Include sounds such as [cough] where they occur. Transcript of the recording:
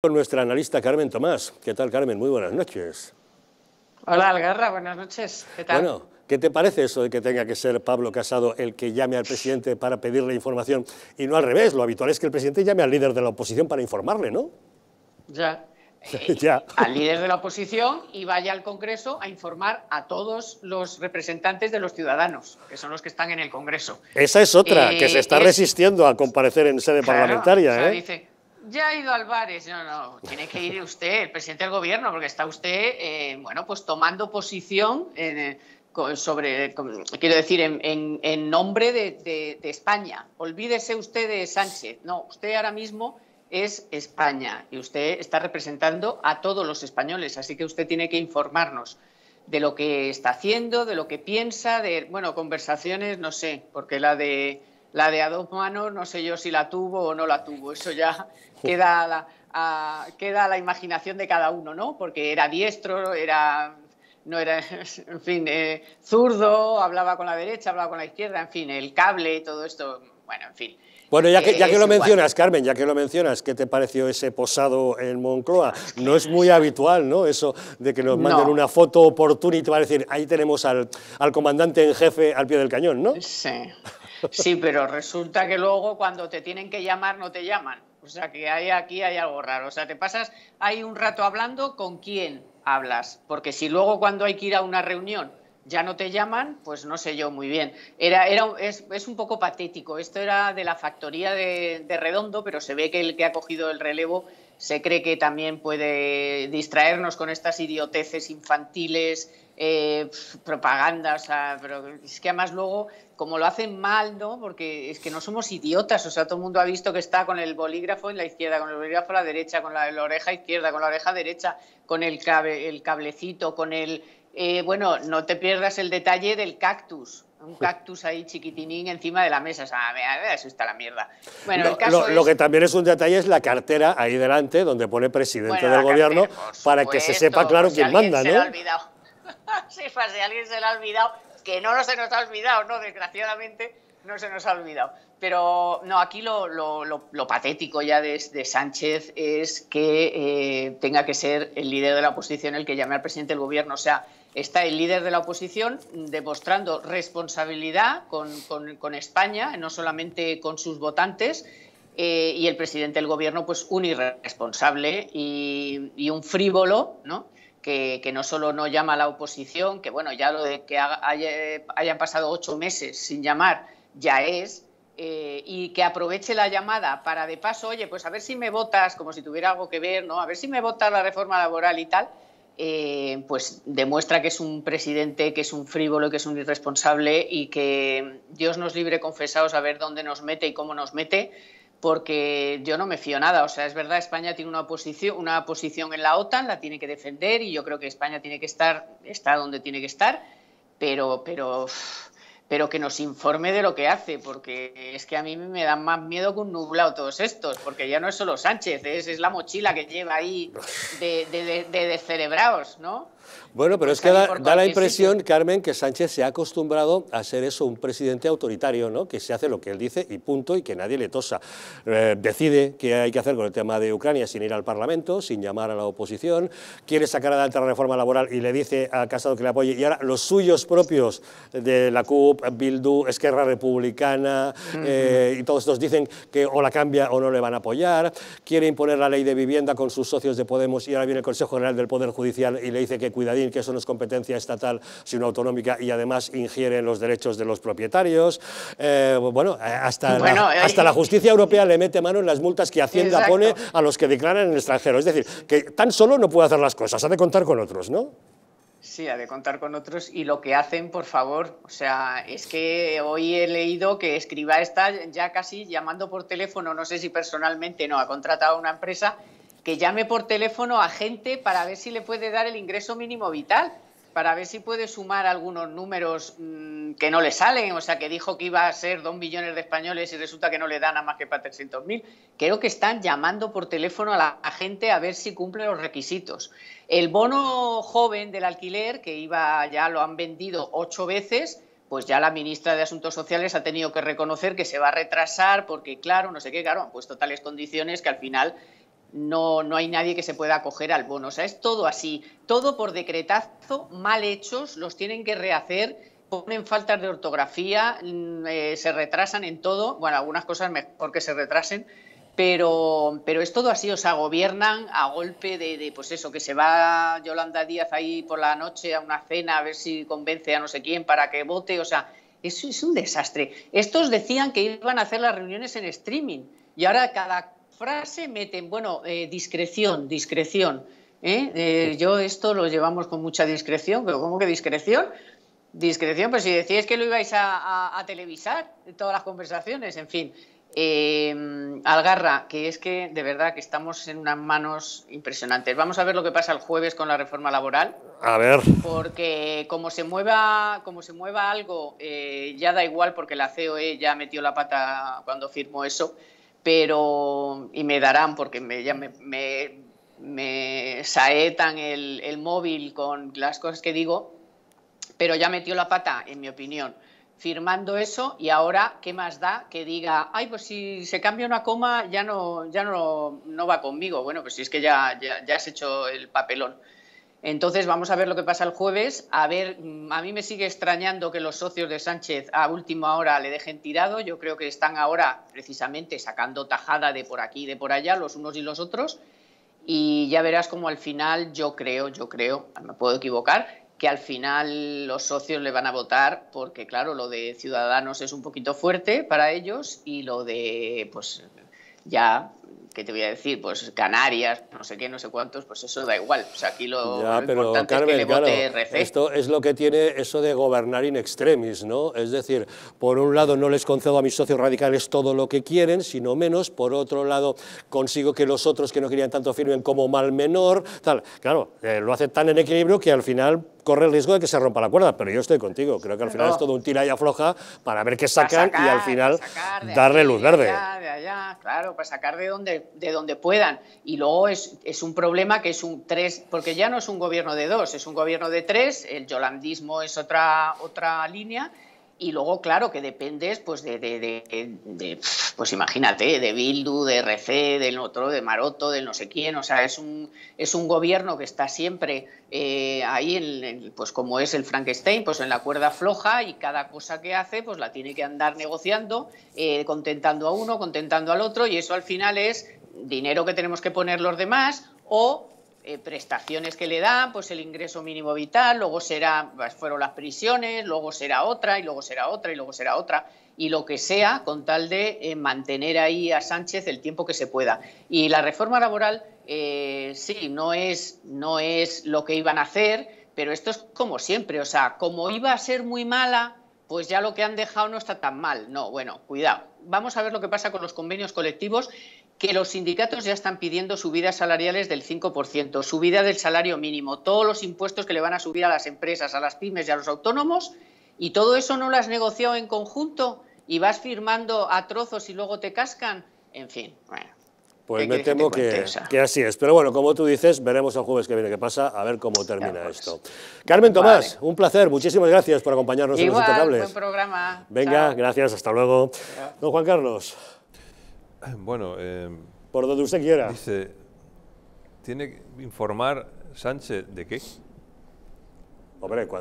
Con nuestra analista Carmen Tomás. ¿Qué tal, Carmen? Muy buenas noches. Hola, Algarra, buenas noches. ¿Qué tal? Bueno, ¿qué te parece eso de que tenga que ser Pablo Casado el que llame al presidente para pedirle información y no al revés? Lo habitual es que el presidente llame al líder de la oposición para informarle, ¿no? Ya. [laughs] Eh, ya. Al líder de la oposición y vaya al Congreso a informar a todos los representantes de los ciudadanos, que son los que están en el Congreso. Esa es otra, que se eh, está resistiendo a comparecer en sede parlamentaria. ¿eh? dice, ya ha ido Álvarez. No, no, tiene que ir usted, el presidente del gobierno, porque está usted, eh, bueno, pues tomando posición en, eh, sobre, quiero decir, en, nombre de, de, España. Olvídese usted de Sánchez. No, usted ahora mismo es España y usted está representando a todos los españoles, así que usted tiene que informarnos de lo que está haciendo, de lo que piensa, de, bueno, conversaciones, no sé, porque la de la de a dos manos, no sé yo si la tuvo o no la tuvo, eso ya queda a la, queda la imaginación de cada uno, ¿no? Porque era diestro, era no era, [laughs] en fin, eh, zurdo, hablaba con la derecha, hablaba con la izquierda, en fin, el cable y todo esto, bueno, en fin. Bueno, ya que, ya eh, que lo mencionas, Carmen, ya que lo mencionas, ¿qué te pareció ese posado en Moncloa? [laughs] No es muy habitual, ¿no? Eso de que nos manden una foto oportuna y te va a decir, ahí tenemos al, al comandante en jefe al pie del cañón, ¿no? Sí, Sí, pero resulta que luego cuando te tienen que llamar no te llaman. O sea que hay, aquí hay algo raro. O sea, te pasas ahí un rato hablando con quién hablas. Porque si luego cuando hay que ir a una reunión ya no te llaman, pues no sé yo muy bien. Era, era, es, un poco patético. Esto era de la factoría de, Redondo, pero se ve que el que ha cogido el relevo se cree que también puede distraernos con estas idioteces infantiles, eh, propaganda, propagandas, ah, es que además luego, como lo hacen mal, ¿no? Porque es que no somos idiotas, o sea, todo el mundo ha visto que está con el bolígrafo en la izquierda, con el bolígrafo a la derecha, con la, oreja izquierda, con la oreja derecha, con el, el cablecito, con el eh, bueno, no te pierdas el detalle del cactus. Un cactus ahí chiquitinín encima de la mesa. O sea, me, me la mierda. Bueno, el lo, que también es un detalle es la cartera ahí delante, donde pone presidente del gobierno, para que se sepa claro quién manda, ¿no? ha olvidado. [laughs] si alguien se le ha olvidado, que no se nos ha olvidado, ¿no? Desgraciadamente no se nos ha olvidado. Pero no, aquí lo, lo, patético ya de, Sánchez es que eh, tenga que ser el líder de la oposición el que llame al presidente del gobierno. O sea, está el líder de la oposición demostrando responsabilidad con, España, no solamente con sus votantes, eh, y el presidente del gobierno, pues un irresponsable y, un frívolo, Que, no solo no llama a la oposición, que bueno, ya lo de que hayan pasado ocho meses sin llamar ya es, eh, y que aproveche la llamada para de paso, oye, pues a ver si me votas, como si tuviera algo que ver, ¿no? A ver si me votas la reforma laboral y tal. Eh, pues demuestra que es un presidente, que es un frívolo, que es un irresponsable y que Dios nos libre confesados a ver dónde nos mete y cómo nos mete, porque yo no me fío nada. O sea, es verdad, España tiene una posición, una posición en la OTAN, la tiene que defender y yo creo que España tiene que estar, está donde tiene que estar, pero, pero pero que nos informe de lo que hace, porque es que a mí me dan más miedo que un nublado todos estos, porque ya no es solo Sánchez, es, la mochila que lleva ahí de, de, ¿no? Bueno, pero es pues que da, la impresión, Carmen, que Sánchez se ha acostumbrado a ser eso, un presidente autoritario, ¿no? que se hace lo que él dice y punto, y que nadie le tosa. Eh, decide qué hay que hacer con el tema de Ucrania sin ir al Parlamento, sin llamar a la oposición, quiere sacar adelante la reforma laboral y le dice al Casado que le apoye, y ahora los suyos propios de la CUP, Bildu, Esquerra Republicana eh, y todos estos dicen que o la cambia o no le van a apoyar. Quiere imponer la ley de vivienda con sus socios de Podemos y ahora viene el Consejo General del Poder Judicial y le dice que cuidadín, que eso no es competencia estatal sino autonómica y además ingiere los derechos de los propietarios. Eh, bueno, hasta, la, eh, hasta la justicia europea le mete mano en las multas que Hacienda pone a los que declaran en extranjero. Es decir, que tan solo no puede hacer las cosas, ha de contar con otros, ¿no? Sí, ha de contar con otros y lo que hacen, por favor. O sea, es que hoy he leído que Escriba está ya casi llamando por teléfono, no sé si personalmente no, ha contratado una empresa que llame por teléfono a gente para ver si le puede dar el ingreso mínimo vital para ver si puede sumar algunos números mm, que no le salen, o sea, que dijo que iba a ser dos millones de españoles y resulta que no le dan a más que para 300.000. Creo que están llamando por teléfono a la gente a ver si cumple los requisitos. El bono joven del alquiler, que iba ya lo han vendido ocho veces, pues ya la ministra de Asuntos Sociales ha tenido que reconocer que se va a retrasar porque, claro, no sé qué, claro, han puesto tales condiciones que al final no, no hay nadie que se pueda acoger al bono. O sea, es todo así, todo por decretazo, mal hechos, los tienen que rehacer ponen faltas de ortografía, mm, eh, se retrasan en todo, bueno, algunas cosas mejor que se retrasen, pero, pero es todo así, o sea, gobiernan a golpe de, de, pues eso, que se va Yolanda Díaz ahí por la noche a una cena a ver si convence a no sé quién para que vote, o sea, eso es un desastre. Estos decían que iban a hacer las reuniones en streaming y ahora cada frase meten, bueno, eh, discreción, discreción. ¿eh? Eh, yo esto lo llevamos con mucha discreción, pero ¿cómo que discreción? Discreción, pues si decíais que lo ibais a, a, televisar, todas las conversaciones, en fin. Em, Algarra, que es que de verdad que estamos en unas manos impresionantes. Vamos a ver lo que pasa el jueves con la reforma laboral. A ver. Porque como se mueva, como se mueva algo, ya da igual porque la COE ya metió la pata cuando firmó eso pero, y me darán porque me, ya me, saetan el, móvil con las cosas que digo, pero ya metió la pata, en mi opinión, firmando eso y ahora, ¿qué más da que diga, ay, pues si se cambia una coma ya no, ya no, va conmigo? Bueno, pues si es que ya has hecho el papelón. Entonces vamos a ver lo que pasa el jueves. A ver, mm, a mí me sigue extrañando que los socios de Sánchez a última hora le dejen tirado. Yo creo que están ahora precisamente sacando tajada de por aquí y de por allá los unos y los otros. Y ya verás como al final, yo creo, yo creo, me puedo equivocar, que al final los socios le van a votar porque, claro, lo de Ciudadanos es un poquito fuerte para ellos y lo de, pues, ya ¿qué te voy a decir? Pues Canarias, no sé qué, no sé cuántos, pues eso da igual. O sea, aquí lo, importante es que le RC. Esto es lo que tiene eso de gobernar in extremis, ¿no? Es decir, por un lado no les concedo a mis socios radicales todo lo que quieren, sino menos, por otro lado consigo que los otros que no querían tanto firmen como mal menor, tal. Claro, eh, lo hace tan en equilibrio que al final corre el riesgo de que se rompa la cuerda, pero yo estoy contigo, creo que al final es todo un tira y afloja para ver qué sacan y al final darle luz verde claro, para sacar de donde, de donde puedan. Y luego es, es, un problema que es un tres, porque ya no es un gobierno de dos, es un gobierno de tres, el yolandismo es otra, otra línea y luego, claro, que dependes, pues, de, pues imagínate, de Bildu, de RC, del otro, de Maroto, del no sé quién. O sea, es un, es un gobierno que está siempre eh, ahí, en, pues como es el Frankenstein, pues en la cuerda floja y cada cosa que hace, pues la tiene que andar negociando, eh, contentando a uno, contentando al otro, y eso al final es dinero que tenemos que poner los demás o eh, prestaciones que le dan, pues el ingreso mínimo vital, luego será, pues, fueron las prisiones, luego será otra, y luego será otra, y luego será otra, y lo que sea, con tal de eh, mantener ahí a Sánchez el tiempo que se pueda. Y la reforma laboral, eh, sí, no es, no es lo que iban a hacer, pero esto es como siempre, o sea, como iba a ser muy mala, pues ya lo que han dejado no está tan mal. No, bueno, cuidado. Vamos a ver lo que pasa con los convenios colectivos que los sindicatos ya están pidiendo subidas salariales del 5%, subida del salario mínimo, todos los impuestos que le van a subir a las empresas, a las pymes y a los autónomos, y todo eso no lo has negociado en conjunto y vas firmando a trozos y luego te cascan, en fin, Pues me temo que, que, así es. Pero bueno, como tú dices, veremos el jueves que viene qué pasa, a ver cómo termina pues. esto. Carmen Tomás, un placer. Muchísimas gracias por acompañarnos en Los Intocables. programa. Venga, gracias. Hasta luego. Don Juan Carlos. [clears throat] Bueno. Em, Por donde usted quiera. Dice, ¿tiene que informar Sánchez de qué? Hombre, cuando.